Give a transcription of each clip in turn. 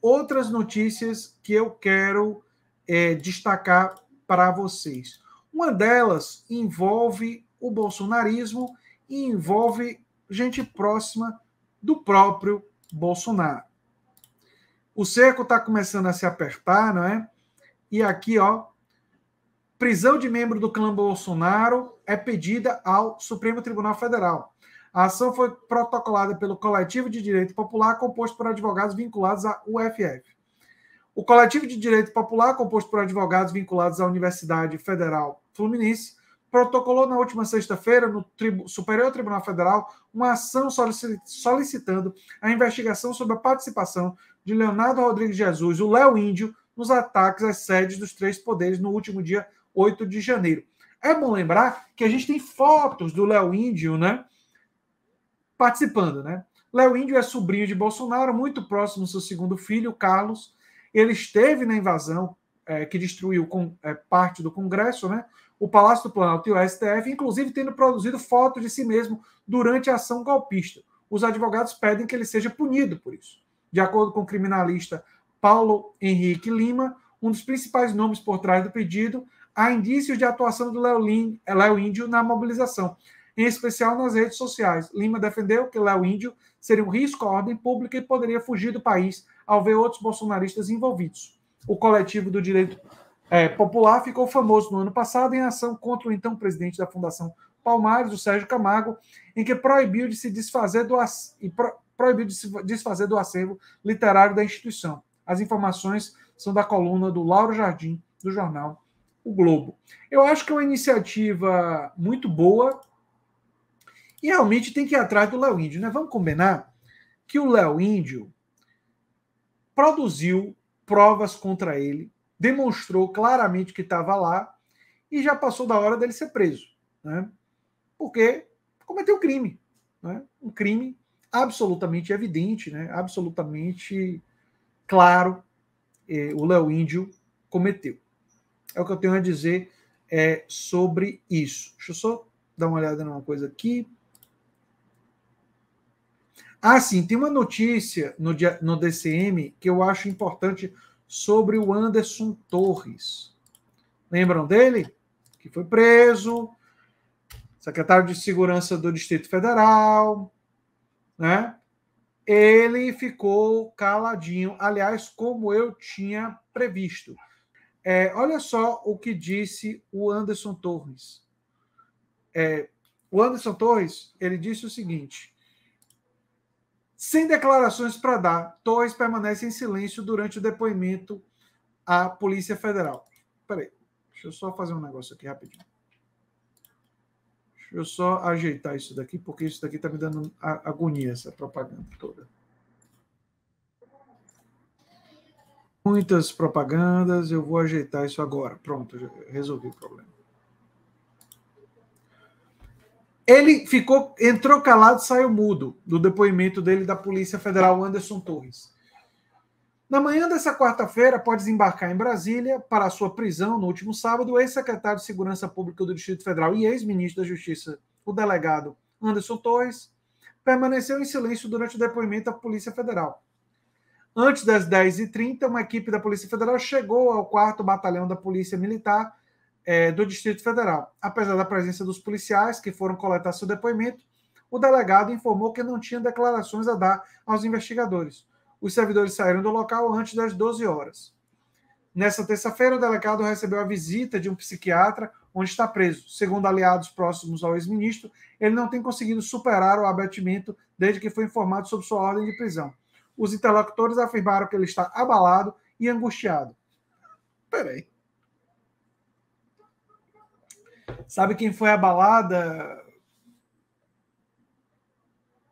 outras notícias que eu quero é, destacar para vocês. Uma delas envolve o bolsonarismo e envolve gente próxima do próprio Bolsonaro. O cerco está começando a se apertar, não é? E aqui, ó, prisão de membro do clã Bolsonaro é pedida ao Supremo Tribunal Federal. A ação foi protocolada pelo Coletivo de Direito Popular, composto por advogados vinculados à UFF. O Coletivo de Direito Popular, composto por advogados vinculados à Universidade Federal Fluminense, protocolou na última sexta-feira no Tribu Superior Tribunal Federal uma ação solicitando a investigação sobre a participação de Leonardo Rodrigues Jesus, o Léo Índio, nos ataques às sedes dos três poderes no último dia 8 de janeiro. É bom lembrar que a gente tem fotos do Léo Índio, né? participando, né? Léo Índio é sobrinho de Bolsonaro, muito próximo do seu segundo filho, Carlos. Ele esteve na invasão é, que destruiu com, é, parte do Congresso, né? o Palácio do Planalto e o STF, inclusive tendo produzido fotos de si mesmo durante a ação golpista. Os advogados pedem que ele seja punido por isso. De acordo com o criminalista Paulo Henrique Lima, um dos principais nomes por trás do pedido, há indícios de atuação do Léo Índio na mobilização em especial nas redes sociais. Lima defendeu que Léo Índio seria um risco à ordem pública e poderia fugir do país ao ver outros bolsonaristas envolvidos. O coletivo do direito é, popular ficou famoso no ano passado em ação contra o então presidente da Fundação Palmares, o Sérgio Camargo, em que proibiu de se desfazer do, pro, proibiu de se desfazer do acervo literário da instituição. As informações são da coluna do Lauro Jardim, do jornal O Globo. Eu acho que é uma iniciativa muito boa, e realmente tem que ir atrás do Léo Índio, né? Vamos combinar que o Léo Índio produziu provas contra ele, demonstrou claramente que estava lá e já passou da hora dele ser preso, né? Porque cometeu crime, né? Um crime absolutamente evidente, né? Absolutamente claro, eh, o Léo Índio cometeu. É o que eu tenho a dizer é, sobre isso. Deixa eu só dar uma olhada numa coisa aqui. Ah, sim, tem uma notícia no, no DCM que eu acho importante sobre o Anderson Torres. Lembram dele? Que foi preso, secretário de Segurança do Distrito Federal, né? Ele ficou caladinho, aliás, como eu tinha previsto. É, olha só o que disse o Anderson Torres. É, o Anderson Torres ele disse o seguinte: sem declarações para dar, Torres permanece em silêncio durante o depoimento à Polícia Federal. Peraí, deixa eu só fazer um negócio aqui rapidinho. Deixa eu só ajeitar isso daqui, porque isso daqui está me dando agonia, essa propaganda toda. Muitas propagandas, eu vou ajeitar isso agora. Pronto, resolvi o problema. Ele ficou, entrou calado, saiu mudo do depoimento dele da Polícia Federal Anderson Torres. Na manhã dessa quarta-feira, após desembarcar em Brasília para a sua prisão no último sábado, o ex-secretário de Segurança Pública do Distrito Federal e ex-ministro da Justiça, o delegado Anderson Torres, permaneceu em silêncio durante o depoimento da Polícia Federal. Antes das 10h30, uma equipe da Polícia Federal chegou ao 4 Batalhão da Polícia Militar é, do Distrito Federal. Apesar da presença dos policiais que foram coletar seu depoimento, o delegado informou que não tinha declarações a dar aos investigadores. Os servidores saíram do local antes das 12 horas. Nessa terça-feira, o delegado recebeu a visita de um psiquiatra onde está preso. Segundo aliados próximos ao ex-ministro, ele não tem conseguido superar o abatimento desde que foi informado sobre sua ordem de prisão. Os interlocutores afirmaram que ele está abalado e angustiado. Peraí. Sabe quem foi abalada?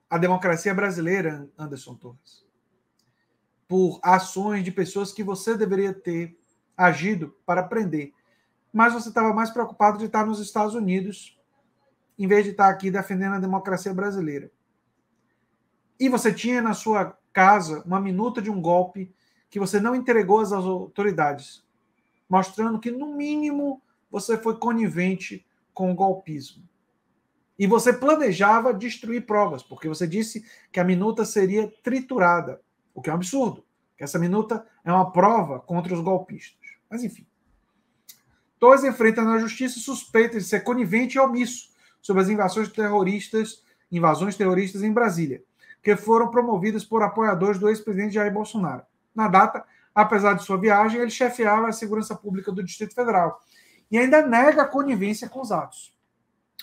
A democracia brasileira, Anderson Torres. Por ações de pessoas que você deveria ter agido para prender. Mas você estava mais preocupado de estar nos Estados Unidos, em vez de estar aqui defendendo a democracia brasileira. E você tinha na sua casa uma minuta de um golpe que você não entregou às autoridades, mostrando que, no mínimo, você foi conivente com o golpismo. E você planejava destruir provas, porque você disse que a minuta seria triturada, o que é um absurdo, que essa minuta é uma prova contra os golpistas. Mas enfim. Torres enfrenta na justiça suspeitas de ser conivente e omisso sobre as invasões terroristas, invasões terroristas em Brasília, que foram promovidas por apoiadores do ex-presidente Jair Bolsonaro. Na data, apesar de sua viagem, ele chefiava a segurança pública do Distrito Federal e ainda nega a conivência com os atos.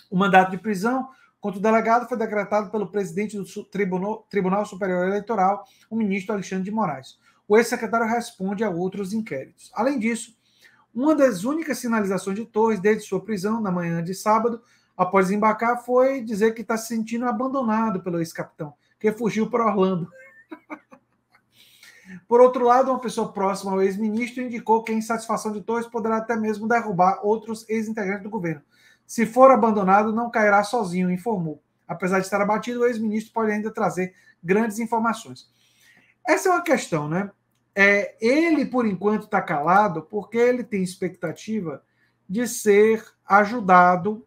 O mandato de prisão contra o delegado foi decretado pelo presidente do Tribunal, Superior Eleitoral, o ministro Alexandre de Moraes. O ex-secretário responde a outros inquéritos. Além disso, uma das únicas sinalizações de Torres desde sua prisão na manhã de sábado, após embarcar, foi dizer que está se sentindo abandonado pelo ex-capitão, que fugiu para Orlando. Por outro lado, uma pessoa próxima ao ex-ministro indicou que a insatisfação de Torres poderá até mesmo derrubar outros ex-integrantes do governo. Se for abandonado, não cairá sozinho, informou. Apesar de estar abatido, o ex-ministro pode ainda trazer grandes informações. Essa é uma questão, né? É, ele, por enquanto, está calado porque ele tem expectativa de ser ajudado,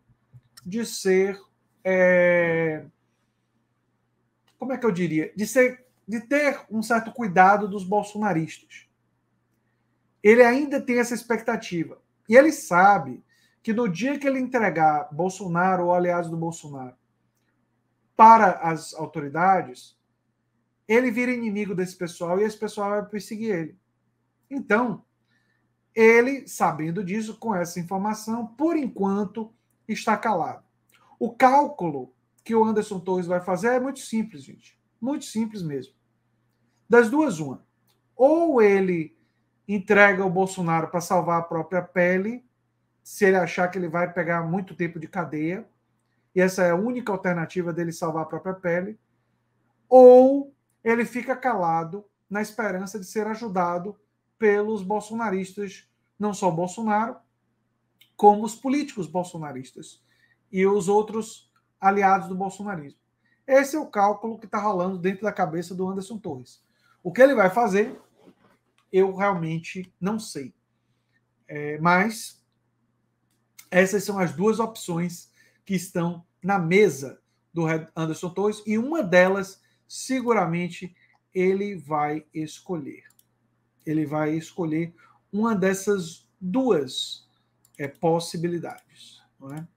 de ser. É... Como é que eu diria? De ser de ter um certo cuidado dos bolsonaristas. Ele ainda tem essa expectativa. E ele sabe que no dia que ele entregar Bolsonaro ou aliados do Bolsonaro para as autoridades, ele vira inimigo desse pessoal e esse pessoal vai perseguir ele. Então, ele, sabendo disso, com essa informação, por enquanto está calado. O cálculo que o Anderson Torres vai fazer é muito simples, gente. Muito simples mesmo. Das duas, uma. Ou ele entrega o Bolsonaro para salvar a própria pele, se ele achar que ele vai pegar muito tempo de cadeia, e essa é a única alternativa dele salvar a própria pele, ou ele fica calado na esperança de ser ajudado pelos bolsonaristas, não só Bolsonaro, como os políticos bolsonaristas e os outros aliados do bolsonarismo. Esse é o cálculo que está rolando dentro da cabeça do Anderson Torres. O que ele vai fazer, eu realmente não sei. É, mas essas são as duas opções que estão na mesa do Anderson Torres e uma delas, seguramente, ele vai escolher. Ele vai escolher uma dessas duas é, possibilidades. Não é?